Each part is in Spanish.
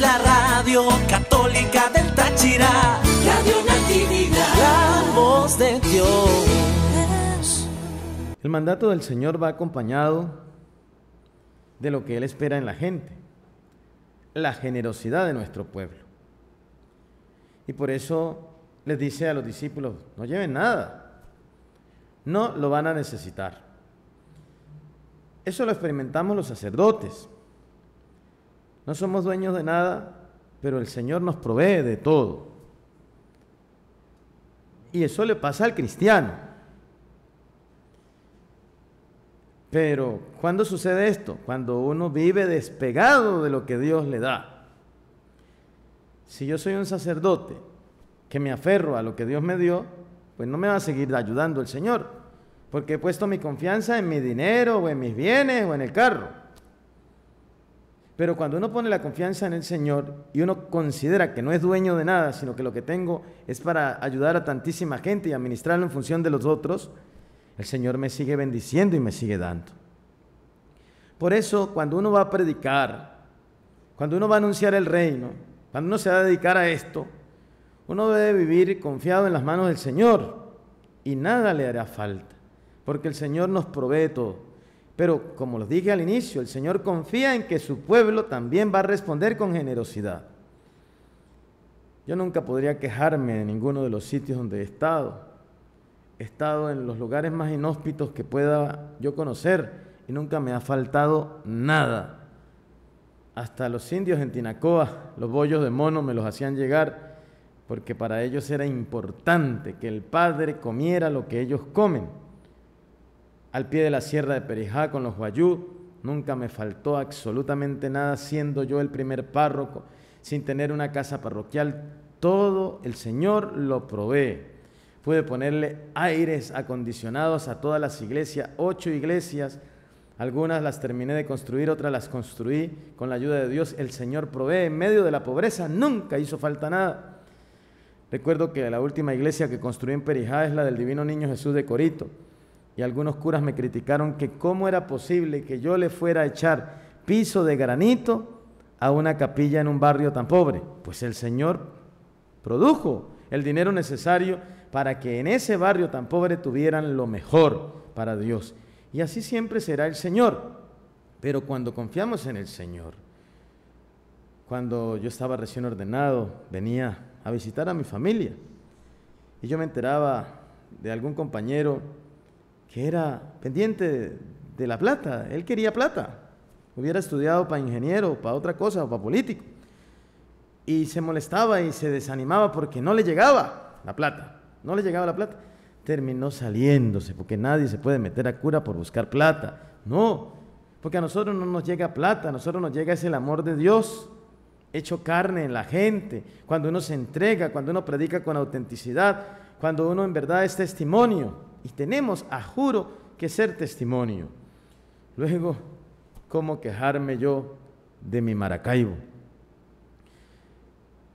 la radio católica del Táchira, la voz de Dios. El mandato del Señor va acompañado de lo que Él espera en la gente, la generosidad de nuestro pueblo. Y por eso les dice a los discípulos, no lleven nada, no lo van a necesitar. Eso lo experimentamos los sacerdotes. No somos dueños de nada, pero el Señor nos provee de todo. Y eso le pasa al cristiano. Pero, ¿cuándo sucede esto? Cuando uno vive despegado de lo que Dios le da. Si yo soy un sacerdote que me aferro a lo que Dios me dio, pues no me va a seguir ayudando el Señor, porque he puesto mi confianza en mi dinero o en mis bienes o en el carro. Pero cuando uno pone la confianza en el Señor y uno considera que no es dueño de nada, sino que lo que tengo es para ayudar a tantísima gente y administrarlo en función de los otros, el Señor me sigue bendiciendo y me sigue dando. Por eso, cuando uno va a predicar, cuando uno va a anunciar el reino, cuando uno se va a dedicar a esto, uno debe vivir confiado en las manos del Señor y nada le hará falta, porque el Señor nos provee todo. Pero como los dije al inicio, el Señor confía en que su pueblo también va a responder con generosidad. Yo nunca podría quejarme de ninguno de los sitios donde he estado. He estado en los lugares más inhóspitos que pueda yo conocer y nunca me ha faltado nada. Hasta los indios en Tinacoa, los bollos de mono me los hacían llegar porque para ellos era importante que el Padre comiera lo que ellos comen al pie de la sierra de Perijá con los Guayú. Nunca me faltó absolutamente nada siendo yo el primer párroco, sin tener una casa parroquial. Todo el Señor lo provee. Pude ponerle aires acondicionados a todas las iglesias, ocho iglesias. Algunas las terminé de construir, otras las construí con la ayuda de Dios. El Señor provee en medio de la pobreza. Nunca hizo falta nada. Recuerdo que la última iglesia que construí en Perijá es la del Divino Niño Jesús de Corito y algunos curas me criticaron que cómo era posible que yo le fuera a echar piso de granito a una capilla en un barrio tan pobre. Pues el Señor produjo el dinero necesario para que en ese barrio tan pobre tuvieran lo mejor para Dios. Y así siempre será el Señor. Pero cuando confiamos en el Señor, cuando yo estaba recién ordenado, venía a visitar a mi familia y yo me enteraba de algún compañero que era pendiente de la plata, él quería plata, hubiera estudiado para ingeniero, para otra cosa, o para político, y se molestaba y se desanimaba porque no le llegaba la plata, no le llegaba la plata, terminó saliéndose, porque nadie se puede meter a cura por buscar plata, no, porque a nosotros no nos llega plata, a nosotros nos llega es el amor de Dios, hecho carne en la gente, cuando uno se entrega, cuando uno predica con autenticidad, cuando uno en verdad es testimonio. Y tenemos, a juro, que ser testimonio. Luego, ¿cómo quejarme yo de mi Maracaibo?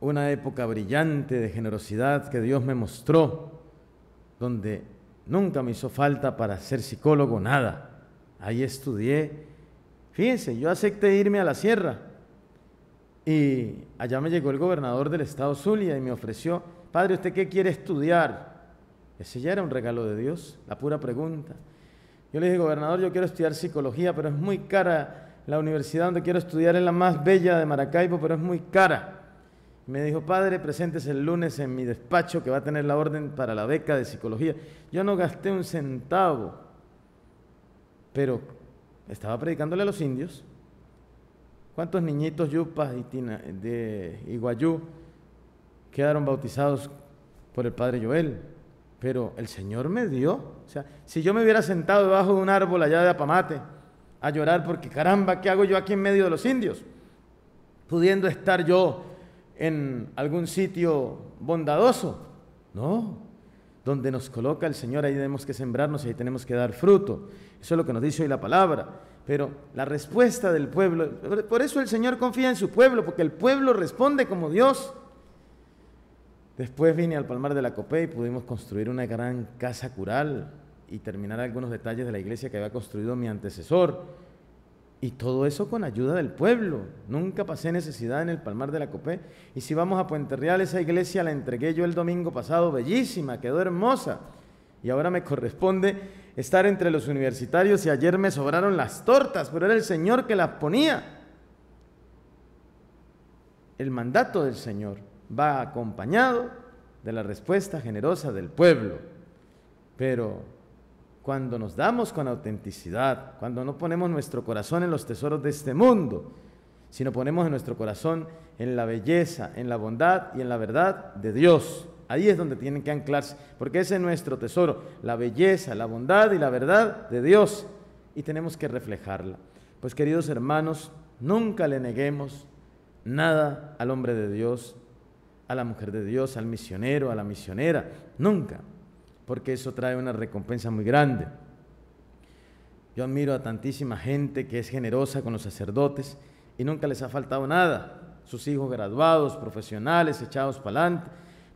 Una época brillante de generosidad que Dios me mostró, donde nunca me hizo falta para ser psicólogo nada. Ahí estudié. Fíjense, yo acepté irme a la sierra y allá me llegó el gobernador del estado Zulia y me ofreció, padre, ¿usted qué quiere estudiar? Ese ya era un regalo de Dios, la pura pregunta. Yo le dije, gobernador, yo quiero estudiar psicología, pero es muy cara. La universidad donde quiero estudiar es la más bella de Maracaibo, pero es muy cara. Me dijo, padre, preséntese el lunes en mi despacho que va a tener la orden para la beca de psicología. Yo no gasté un centavo, pero estaba predicándole a los indios. ¿Cuántos niñitos yupas y tina, de Iguayú quedaron bautizados por el padre Joel? pero el Señor me dio. O sea, si yo me hubiera sentado debajo de un árbol allá de Apamate a llorar porque caramba, ¿qué hago yo aquí en medio de los indios? Pudiendo estar yo en algún sitio bondadoso. No, donde nos coloca el Señor, ahí tenemos que sembrarnos y ahí tenemos que dar fruto. Eso es lo que nos dice hoy la palabra. Pero la respuesta del pueblo, por eso el Señor confía en su pueblo, porque el pueblo responde como Dios. Después vine al Palmar de la Copé y pudimos construir una gran casa cural y terminar algunos detalles de la iglesia que había construido mi antecesor. Y todo eso con ayuda del pueblo. Nunca pasé necesidad en el Palmar de la Copé. Y si vamos a Puente Real, esa iglesia la entregué yo el domingo pasado, bellísima, quedó hermosa. Y ahora me corresponde estar entre los universitarios y ayer me sobraron las tortas, pero era el Señor que las ponía. El mandato del Señor va acompañado de la respuesta generosa del pueblo. Pero cuando nos damos con autenticidad, cuando no ponemos nuestro corazón en los tesoros de este mundo, sino ponemos en nuestro corazón en la belleza, en la bondad y en la verdad de Dios. Ahí es donde tienen que anclarse, porque ese es nuestro tesoro, la belleza, la bondad y la verdad de Dios. Y tenemos que reflejarla. Pues queridos hermanos, nunca le neguemos nada al hombre de Dios, a la mujer de Dios, al misionero, a la misionera, nunca, porque eso trae una recompensa muy grande. Yo admiro a tantísima gente que es generosa con los sacerdotes y nunca les ha faltado nada. Sus hijos graduados, profesionales, echados para adelante,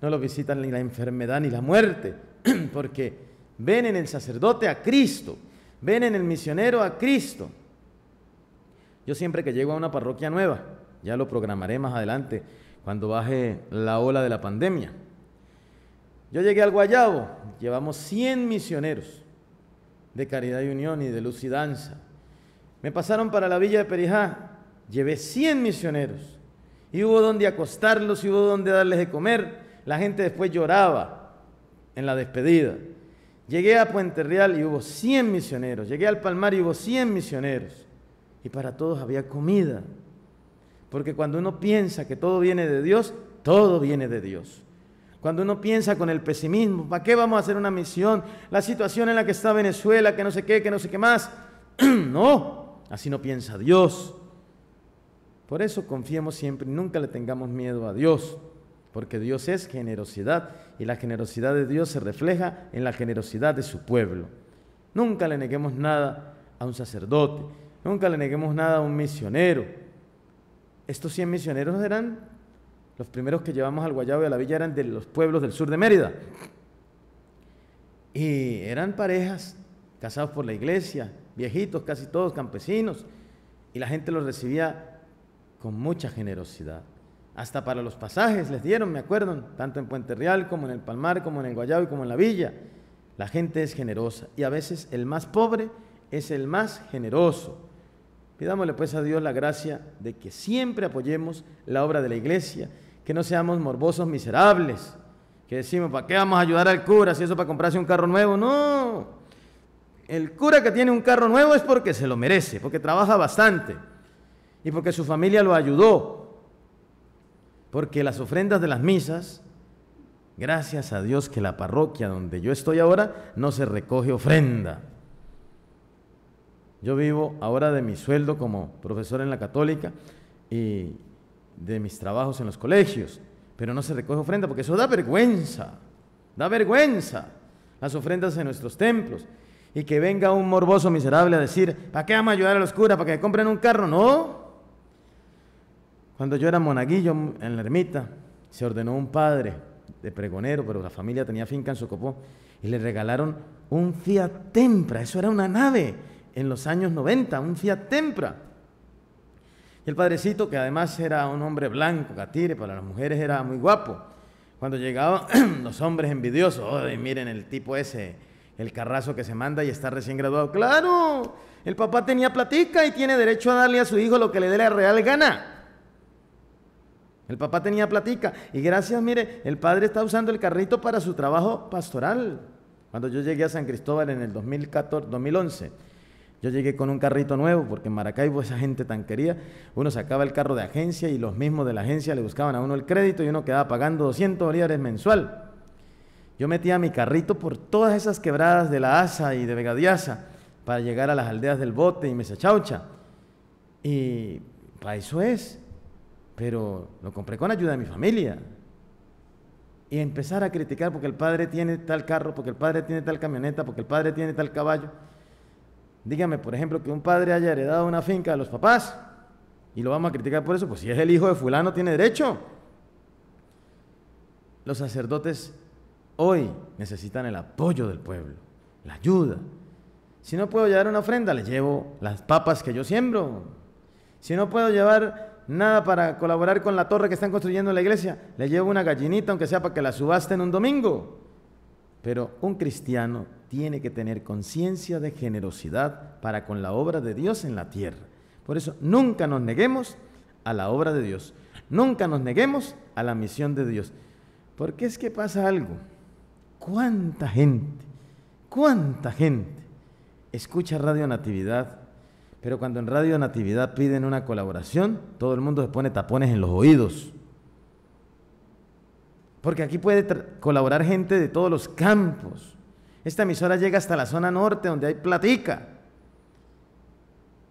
no los visitan ni la enfermedad ni la muerte, porque ven en el sacerdote a Cristo, ven en el misionero a Cristo. Yo siempre que llego a una parroquia nueva, ya lo programaré más adelante, cuando baje la ola de la pandemia. Yo llegué al Guayabo, llevamos 100 misioneros de Caridad y Unión y de Lucidanza. Me pasaron para la villa de Perijá, llevé 100 misioneros y hubo donde acostarlos y hubo donde darles de comer. La gente después lloraba en la despedida. Llegué a Puente Real y hubo 100 misioneros. Llegué al Palmar y hubo 100 misioneros. Y para todos había comida. Porque cuando uno piensa que todo viene de Dios, todo viene de Dios. Cuando uno piensa con el pesimismo, ¿para qué vamos a hacer una misión? La situación en la que está Venezuela, que no sé qué, que no sé qué más. no, así no piensa Dios. Por eso confiemos siempre, nunca le tengamos miedo a Dios, porque Dios es generosidad y la generosidad de Dios se refleja en la generosidad de su pueblo. Nunca le neguemos nada a un sacerdote, nunca le neguemos nada a un misionero, estos 100 misioneros eran los primeros que llevamos al Guayabo y a la villa eran de los pueblos del sur de Mérida. Y eran parejas casados por la iglesia, viejitos, casi todos campesinos, y la gente los recibía con mucha generosidad. Hasta para los pasajes les dieron, me acuerdo, tanto en Puente Real como en el Palmar, como en el Guayabo y como en la villa. La gente es generosa y a veces el más pobre es el más generoso. Pidámosle pues a Dios la gracia de que siempre apoyemos la obra de la iglesia, que no seamos morbosos miserables, que decimos, ¿para qué vamos a ayudar al cura si eso para comprarse un carro nuevo? No, el cura que tiene un carro nuevo es porque se lo merece, porque trabaja bastante y porque su familia lo ayudó, porque las ofrendas de las misas, gracias a Dios que la parroquia donde yo estoy ahora no se recoge ofrenda yo vivo ahora de mi sueldo como profesor en la católica y de mis trabajos en los colegios, pero no se recoge ofrenda porque eso da vergüenza, da vergüenza las ofrendas en nuestros templos. Y que venga un morboso miserable a decir, ¿para qué vamos a ayudar a los curas? ¿Para que compren un carro? No. Cuando yo era monaguillo en la ermita, se ordenó un padre de pregonero, pero la familia tenía finca en Socopó, y le regalaron un Fiat Tempra, eso era una nave en los años 90, un Fiat Tempra. Y el padrecito, que además era un hombre blanco, catire, para las mujeres era muy guapo. Cuando llegaban los hombres envidiosos, ¡ay, miren el tipo ese, el carrazo que se manda y está recién graduado! ¡Claro! El papá tenía platica y tiene derecho a darle a su hijo lo que le dé la real gana. El papá tenía platica y gracias, mire, el padre está usando el carrito para su trabajo pastoral. Cuando yo llegué a San Cristóbal en el 2014, 2011, yo llegué con un carrito nuevo, porque en Maracaibo esa gente tan quería. Uno sacaba el carro de agencia y los mismos de la agencia le buscaban a uno el crédito y uno quedaba pagando 200 bolívares mensual. Yo metía mi carrito por todas esas quebradas de la Asa y de Vegadiaza para llegar a las aldeas del Bote y Mesachaucha. Y para eso es. Pero lo compré con ayuda de mi familia. Y empezar a criticar porque el padre tiene tal carro, porque el padre tiene tal camioneta, porque el padre tiene tal caballo. Dígame, por ejemplo, que un padre haya heredado una finca de los papás y lo vamos a criticar por eso, pues si es el hijo de fulano tiene derecho. Los sacerdotes hoy necesitan el apoyo del pueblo, la ayuda. Si no puedo llevar una ofrenda, le llevo las papas que yo siembro. Si no puedo llevar nada para colaborar con la torre que están construyendo en la iglesia, le llevo una gallinita, aunque sea para que la subasten un domingo. Pero un cristiano tiene que tener conciencia de generosidad para con la obra de Dios en la tierra. Por eso nunca nos neguemos a la obra de Dios. Nunca nos neguemos a la misión de Dios. Porque es que pasa algo. ¿Cuánta gente? ¿Cuánta gente escucha Radio Natividad? Pero cuando en Radio Natividad piden una colaboración, todo el mundo se pone tapones en los oídos porque aquí puede colaborar gente de todos los campos. Esta emisora llega hasta la zona norte donde hay platica.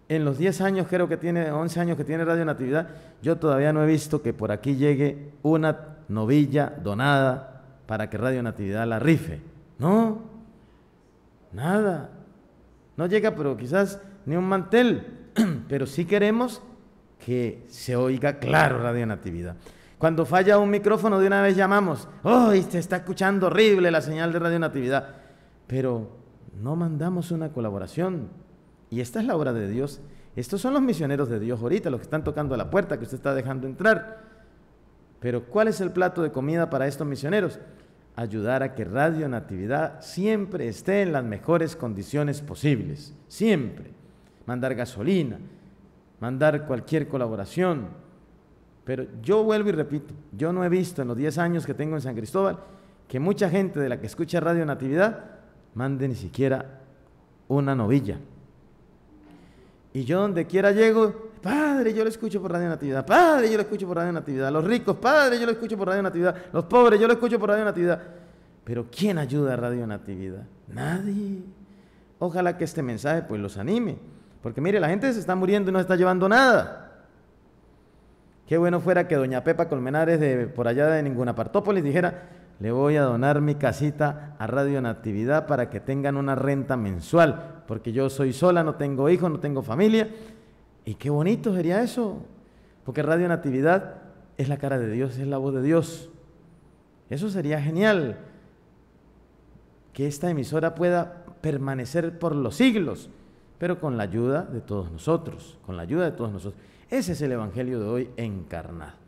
En los 10 años, creo que tiene, 11 años que tiene Radio Natividad, yo todavía no he visto que por aquí llegue una novilla donada para que Radio Natividad la rife. No, nada. No llega, pero quizás ni un mantel. Pero sí queremos que se oiga claro Radio Natividad. Cuando falla un micrófono, de una vez llamamos, ¡oh! Se está escuchando horrible la señal de Radio Natividad. Pero no mandamos una colaboración. Y esta es la obra de Dios. Estos son los misioneros de Dios ahorita, los que están tocando a la puerta que usted está dejando entrar. Pero ¿cuál es el plato de comida para estos misioneros? Ayudar a que Radio Natividad siempre esté en las mejores condiciones posibles. Siempre. Mandar gasolina, mandar cualquier colaboración, pero yo vuelvo y repito, yo no he visto en los 10 años que tengo en San Cristóbal que mucha gente de la que escucha Radio Natividad mande ni siquiera una novilla. Y yo donde quiera llego, padre, yo lo escucho por Radio Natividad, padre, yo lo escucho por Radio Natividad, los ricos, padre, yo lo escucho por Radio Natividad, los pobres, yo lo escucho por Radio Natividad. Pero ¿quién ayuda a Radio Natividad? Nadie. Ojalá que este mensaje pues los anime. Porque mire, la gente se está muriendo y no está llevando nada. Qué bueno fuera que doña Pepa Colmenares de por allá de ninguna partópolis dijera, le voy a donar mi casita a Radio Natividad para que tengan una renta mensual, porque yo soy sola, no tengo hijos, no tengo familia. Y qué bonito sería eso, porque Radio Natividad es la cara de Dios, es la voz de Dios. Eso sería genial, que esta emisora pueda permanecer por los siglos, pero con la ayuda de todos nosotros, con la ayuda de todos nosotros. Ese es el Evangelio de hoy encarnado.